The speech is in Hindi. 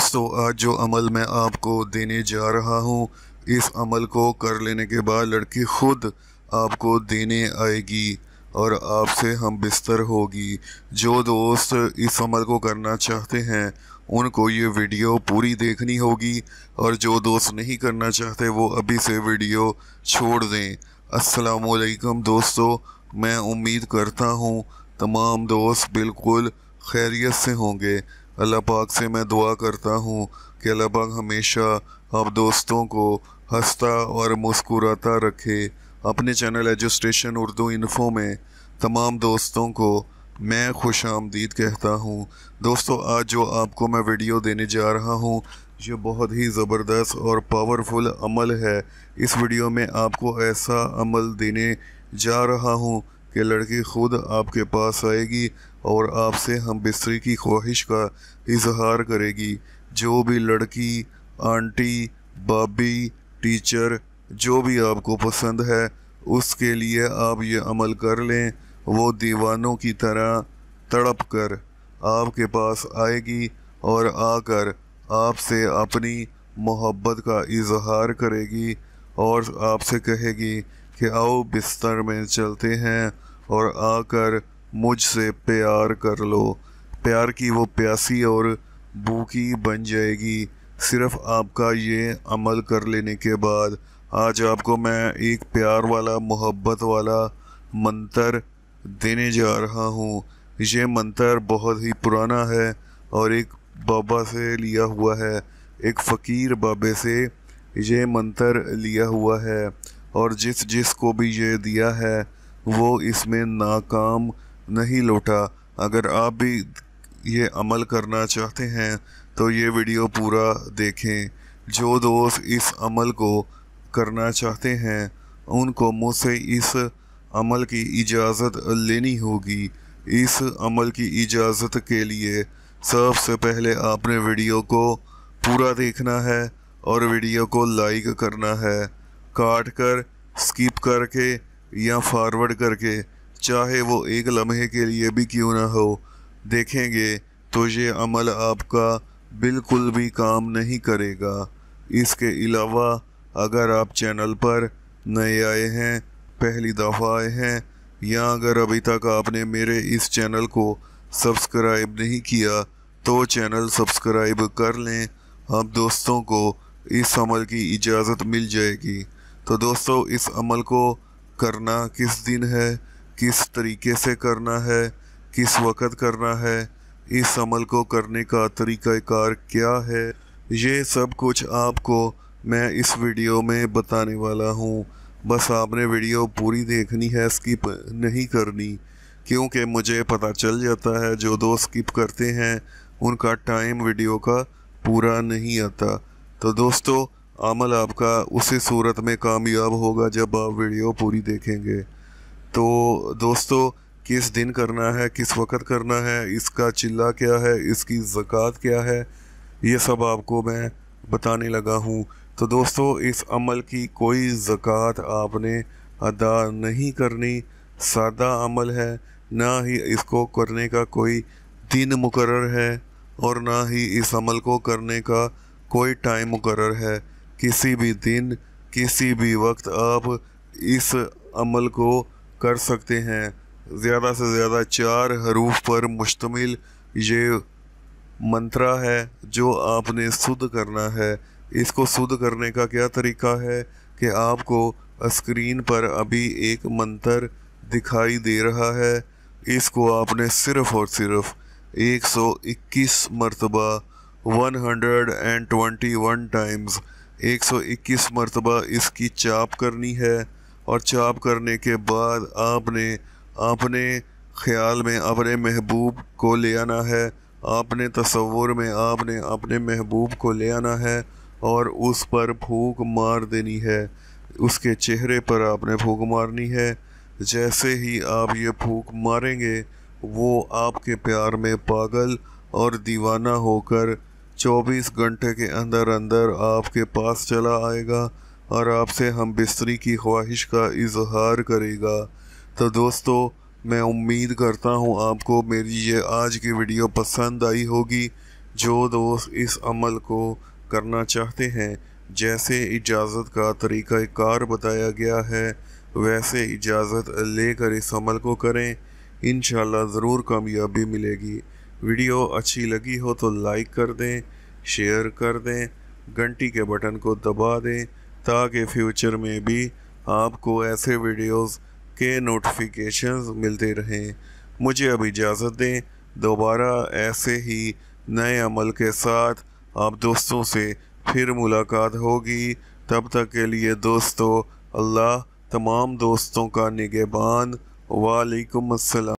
दोस्तों आज जो अमल मैं आपको देने जा रहा हूँ इस अमल को कर लेने के बाद लड़की खुद आपको देने आएगी और आपसे हम बिस्तर होगी जो दोस्त इस अमल को करना चाहते हैं उनको ये वीडियो पूरी देखनी होगी और जो दोस्त नहीं करना चाहते वो अभी से वीडियो छोड़ दें असलकम दोस्तों मैं उम्मीद करता हूँ तमाम दोस्त बिल्कुल खैरियत से होंगे अल्लाह पाक से मैं दुआ करता हूँ कि अल्लाह पाक हमेशा आप दोस्तों को हंसता और मुस्कुराता रखे अपने चैनल एजुस्टेशन उर्दू इन्फो में तमाम दोस्तों को मैं खुश आमदीद कहता हूँ दोस्तों आज जो आपको मैं वीडियो देने जा रहा हूँ ये बहुत ही ज़बरदस्त और पावरफुल अमल है इस वीडियो में आपको ऐसा अमल देने जा रहा हूँ कि लड़की खुद आपके पास आएगी और आपसे हम बिस्तरी की ख्वाहिश का इजहार करेगी जो भी लड़की आंटी बाबी टीचर जो भी आपको पसंद है उसके लिए आप ये अमल कर लें वो दीवानों की तरह तड़प कर आपके पास आएगी और आकर आपसे अपनी मोहब्बत का इजहार करेगी और आपसे कहेगी कि आओ बिस्तर में चलते हैं और आकर मुझसे प्यार कर लो प्यार की वो प्यासी और भूखी बन जाएगी सिर्फ आपका ये अमल कर लेने के बाद आज आपको मैं एक प्यार वाला मोहब्बत वाला मंत्र देने जा रहा हूँ ये मंत्र बहुत ही पुराना है और एक बाबा से लिया हुआ है एक फ़कीर बाबे से ये मंत्र लिया हुआ है और जिस जिस को भी ये दिया है वो इसमें नाकाम नहीं लौटा अगर आप भी ये अमल करना चाहते हैं तो ये वीडियो पूरा देखें जो दोस्त इस अमल को करना चाहते हैं उनको मुझसे इस अमल की इजाज़त लेनी होगी इस अमल की इजाज़त के लिए सबसे पहले आपने वीडियो को पूरा देखना है और वीडियो को लाइक करना है काट कर स्किप करके या फॉरवर्ड करके चाहे वो एक लम्हे के लिए भी क्यों ना हो देखेंगे तो ये अमल आपका बिल्कुल भी काम नहीं करेगा इसके अलावा अगर आप चैनल पर नए आए हैं पहली दफ़ा आए हैं या अगर अभी तक आपने मेरे इस चैनल को सब्सक्राइब नहीं किया तो चैनल सब्सक्राइब कर लें आप दोस्तों को इस अमल की इजाज़त मिल जाएगी तो दोस्तों इस अमल को करना किस दिन है किस तरीके से करना है किस वक़्त करना है इस अमल को करने का तरीक़ाकार क्या है ये सब कुछ आपको मैं इस वीडियो में बताने वाला हूँ बस आपने वीडियो पूरी देखनी है स्किप नहीं करनी क्योंकि मुझे पता चल जाता है जो दोस्त स्किप करते हैं उनका टाइम वीडियो का पूरा नहीं आता तो दोस्तों अमल आपका उसी सूरत में कामयाब होगा जब आप वीडियो पूरी देखेंगे तो दोस्तों किस दिन करना है किस वक़्त करना है इसका चिल्ला क्या है इसकी ज़क़़त क्या है ये सब आपको मैं बताने लगा हूँ तो दोस्तों इस अमल की कोई ज़क़़त आपने अदा नहीं करनी सादा अमल है ना ही इसको करने का कोई दिन मुकर है और ना ही इस अमल को करने का कोई टाइम मुकर है किसी भी दिन किसी भी वक्त आप इस अमल को कर सकते हैं ज़्यादा से ज़्यादा चार हरूफ पर मुश्तमिल ये मंत्रा है जो आपने शुद्ध करना है इसको शुद्ध करने का क्या तरीका है कि आपको स्क्रीन पर अभी एक मंत्र दिखाई दे रहा है इसको आपने सिर्फ़ और सिर्फ 121 मरतबा 121 टाइम्स 121 मरतबा इसकी चाप करनी है और चाप करने के बाद आपने अपने ख्याल में अपने महबूब को ले आना है आपने तस्वुर में आपने अपने महबूब को ले आना है और उस पर फूक मार देनी है उसके चेहरे पर आपने फूक मारनी है जैसे ही आप ये फूक मारेंगे वो आपके प्यार में पागल और दीवाना होकर चौबीस घंटे के अंदर अंदर आपके पास चला आएगा और आपसे हम बिस्तरी की ख्वाहिश का इजहार करेगा तो दोस्तों मैं उम्मीद करता हूँ आपको मेरी ये आज की वीडियो पसंद आई होगी जो दोस्त इस अमल को करना चाहते हैं जैसे इजाज़त का तरीका कार बताया गया है वैसे इजाज़त लेकर इस अमल को करें इन ज़रूर कामयाबी मिलेगी वीडियो अच्छी लगी हो तो लाइक कर दें शेयर कर दें घंटी के बटन को दबा दें ताकि फ्यूचर में भी आपको ऐसे वीडियोस के नोटिफिकेशंस मिलते रहें मुझे अब इजाज़त दें दोबारा ऐसे ही नए अमल के साथ आप दोस्तों से फिर मुलाकात होगी तब तक के लिए दोस्तों अल्लाह तमाम दोस्तों का निगेबान वालेकुम असल